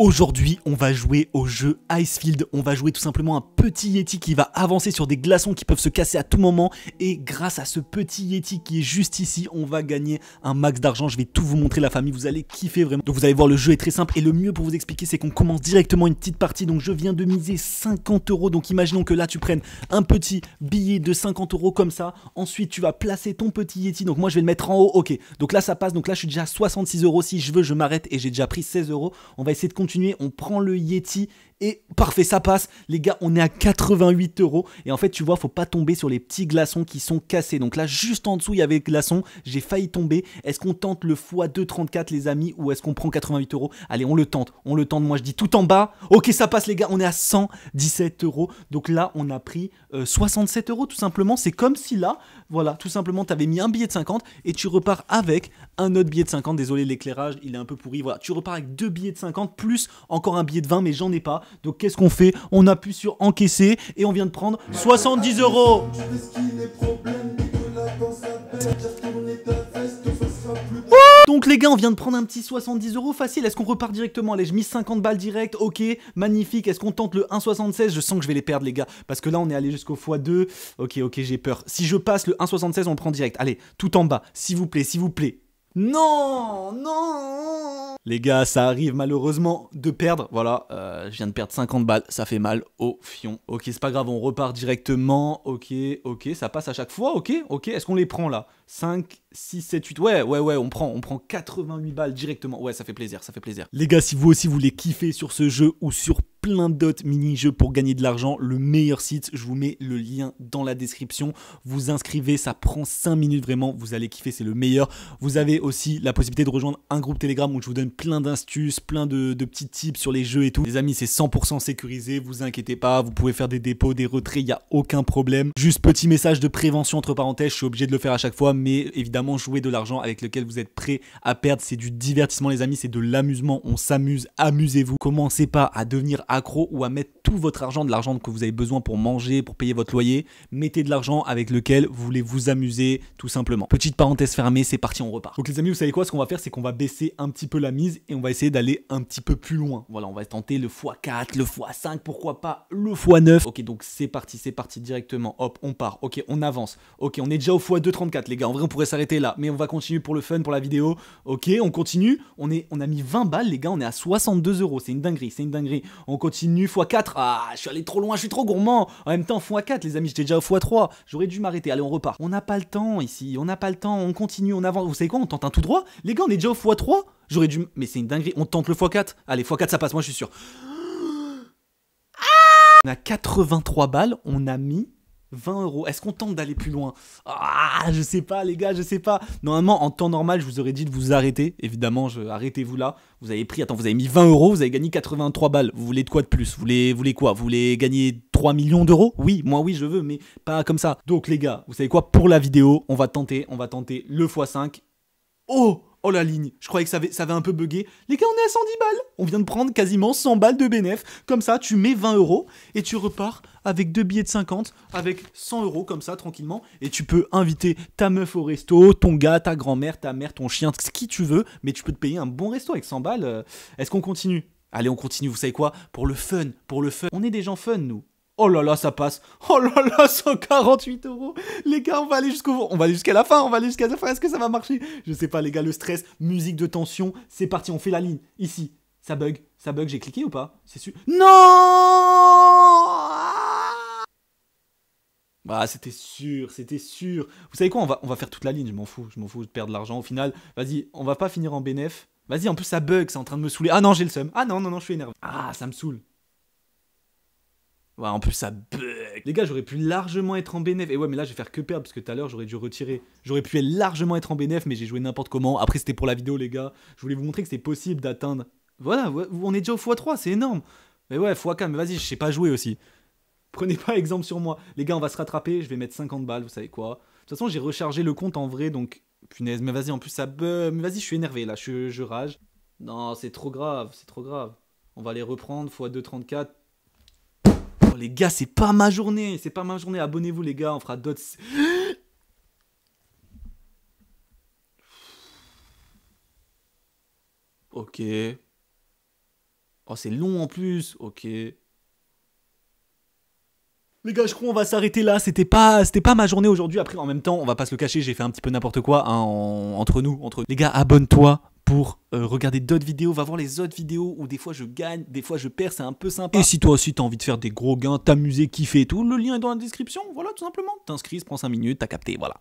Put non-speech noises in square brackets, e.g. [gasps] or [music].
Aujourd'hui, on va jouer au jeu Icefield. On va jouer tout simplement un petit Yeti qui va avancer sur des glaçons qui peuvent se casser à tout moment. Et grâce à ce petit Yeti qui est juste ici, on va gagner un max d'argent. Je vais tout vous montrer, la famille. Vous allez kiffer vraiment. Donc, vous allez voir, le jeu est très simple. Et le mieux pour vous expliquer, c'est qu'on commence directement une petite partie. Donc, je viens de miser 50 euros. Donc, imaginons que là, tu prennes un petit billet de 50 euros comme ça. Ensuite, tu vas placer ton petit Yeti. Donc, moi, je vais le mettre en haut. Ok. Donc là, ça passe. Donc là, je suis déjà à 66 euros. Si je veux, je m'arrête et j'ai déjà pris 16 euros. On va essayer de continuer on prend le Yeti et parfait, ça passe. Les gars, on est à 88 euros. Et en fait, tu vois, faut pas tomber sur les petits glaçons qui sont cassés. Donc là, juste en dessous, il y avait glaçons. J'ai failli tomber. Est-ce qu'on tente le x2,34, les amis, ou est-ce qu'on prend 88 euros Allez, on le tente. On le tente. Moi, je dis tout en bas. Ok, ça passe, les gars. On est à 117 euros. Donc là, on a pris 67 euh, euros, tout simplement. C'est comme si là, voilà, tout simplement, tu avais mis un billet de 50 et tu repars avec un autre billet de 50. Désolé, l'éclairage, il est un peu pourri. Voilà, tu repars avec deux billets de 50 plus encore un billet de 20, mais j'en ai pas. Donc qu'est-ce qu'on fait On appuie sur encaisser et on vient de prendre 70 euros. Donc les gars, on vient de prendre un petit 70 euros facile. Est-ce qu'on repart directement Allez, je mise 50 balles direct. Ok, magnifique. Est-ce qu'on tente le 1,76 Je sens que je vais les perdre, les gars. Parce que là, on est allé jusqu'au x2. Ok, ok, j'ai peur. Si je passe le 1,76, on prend direct. Allez, tout en bas. S'il vous plaît, s'il vous plaît. Non, non Les gars, ça arrive malheureusement de perdre. Voilà, euh, je viens de perdre 50 balles, ça fait mal au fion. Ok, c'est pas grave, on repart directement. Ok, ok, ça passe à chaque fois. Ok, ok, est-ce qu'on les prend là 5, 6, 7, 8. Ouais, ouais, ouais, on prend, on prend 88 balles directement. Ouais, ça fait plaisir, ça fait plaisir. Les gars, si vous aussi vous voulez kiffer sur ce jeu ou sur plein d'autres mini-jeux pour gagner de l'argent. Le meilleur site, je vous mets le lien dans la description. Vous inscrivez, ça prend 5 minutes vraiment, vous allez kiffer, c'est le meilleur. Vous avez aussi la possibilité de rejoindre un groupe Telegram où je vous donne plein d'astuces, plein de, petits tips sur les jeux et tout. Les amis, c'est 100% sécurisé, vous inquiétez pas, vous pouvez faire des dépôts, des retraits, il n'y a aucun problème. Juste petit message de prévention entre parenthèses, je suis obligé de le faire à chaque fois, mais évidemment, jouer de l'argent avec lequel vous êtes prêt à perdre, c'est du divertissement les amis, c'est de l'amusement, on s'amuse, amusez-vous. Commencez pas à devenir à accro ou à mettre tout votre argent, de l'argent que vous avez besoin pour manger, pour payer votre loyer, mettez de l'argent avec lequel vous voulez vous amuser tout simplement. Petite parenthèse fermée, c'est parti, on repart. Donc les amis, vous savez quoi Ce qu'on va faire, c'est qu'on va baisser un petit peu la mise et on va essayer d'aller un petit peu plus loin. Voilà, on va tenter le x4, le x5, pourquoi pas le x9. Ok, donc c'est parti, c'est parti directement. Hop, on part. Ok, on avance. Ok, on est déjà au x234 les gars. En vrai, on pourrait s'arrêter là, mais on va continuer pour le fun, pour la vidéo. Ok, on continue. On, est, on a mis 20 balles les gars, on est à 62 euros. C'est une dinguerie, c'est une dinguerie. On continue x4. Ah, je suis allé trop loin, je suis trop gourmand. En même temps, x4, les amis, j'étais déjà au x3. J'aurais dû m'arrêter. Allez, on repart. On n'a pas le temps ici. On n'a pas le temps. On continue, on avance. Vous savez quoi On tente un tout droit Les gars, on est déjà au x3 J'aurais dû. Mais c'est une dinguerie. On tente le x4. Allez, x4, ça passe, moi, je suis sûr. Ah on a 83 balles. On a mis 20 euros. Est-ce qu'on tente d'aller plus loin Ah, je sais pas, les gars, je sais pas. Normalement, en temps normal, je vous aurais dit de vous arrêter. Évidemment, je... arrêtez-vous là. Vous avez pris, attends, vous avez mis 20 euros, vous avez gagné 83 balles. Vous voulez de quoi de plus vous voulez, quoi Vous voulez gagner 3 millions d'euros Oui, moi, oui, je veux, mais pas comme ça. Donc, les gars, vous savez quoi Pour la vidéo, on va tenter, on va tenter le x5. Oh Oh la ligne, je croyais que ça avait, ça avait un peu bugué. Les gars, on est à 110 balles. On vient de prendre quasiment 100 balles de bénéf. Comme ça, tu mets 20 euros et tu repars avec deux billets de 50, avec 100 euros comme ça, tranquillement. Et tu peux inviter ta meuf au resto, ton gars, ta grand-mère, ta mère, ton chien, ce qui tu veux. Mais tu peux te payer un bon resto avec 100 balles. Euh. Est-ce qu'on continue Allez, on continue, vous savez quoi Pour le fun, pour le fun. On est des gens fun, nous. Oh là là, ça passe. Oh là là, 148 [laughs] euros. Les gars, on va aller jusqu'au, on va aller jusqu'à la fin. On va aller jusqu'à la fin. Est-ce que ça va marcher Je sais pas, les gars. Le stress, musique de tension. C'est parti. On fait la ligne. Ici, ça bug. Ça bug. J'ai cliqué ou pas C'est sûr. Non Ah, c'était sûr, c'était sûr. Vous savez quoi, on va, on va faire toute la ligne, je m'en fous, je m'en fous de perdre de l'argent au final. Vas-y, on va pas finir en bénéf. Vas-y, en plus ça bug, c'est en train de me saouler. Ah non, j'ai le seum. Ah non, non, non, je suis énervé. Ah, ça me saoule. Ouais, en plus ça bug. Les gars, j'aurais pu largement être en bénéf. Et ouais, mais là, je vais faire que perdre parce que tout à l'heure, j'aurais dû retirer. J'aurais pu largement être en bénéf, mais j'ai joué n'importe comment. Après, c'était pour la vidéo, les gars. Je voulais vous montrer que c'était possible d'atteindre. Voilà, on est déjà au x3, c'est énorme. Mais ouais, x4, mais vas-y, je sais pas jouer aussi. Prenez pas exemple sur moi. Les gars, on va se rattraper, je vais mettre 50 balles, vous savez quoi. De toute façon, j'ai rechargé le compte en vrai, donc punaise, mais vas-y, en plus ça bug. Mais vas-y, je suis énervé là, je, rage. Non, c'est trop grave, c'est trop grave. On va les reprendre x 2,34. Oh, les gars, c'est pas ma journée, c'est pas ma journée. Abonnez-vous, les gars, on fera d'autres. [gasps] ok. Oh, c'est long en plus, ok. Les gars, je crois on va s'arrêter là. C'était pas, c'était pas ma journée aujourd'hui. Après, en même temps, on va pas se le cacher, j'ai fait un petit peu n'importe quoi hein, entre nous, entre les gars. Abonne-toi pour euh, regarder d'autres vidéos, va voir les autres vidéos où des fois je gagne, des fois je perds, c'est un peu sympa. Et si toi aussi t'as envie de faire des gros gains, t'amuser, kiffer et tout, le lien est dans la description, voilà tout simplement. T'inscris, prends 5 minutes, t'as capté, voilà.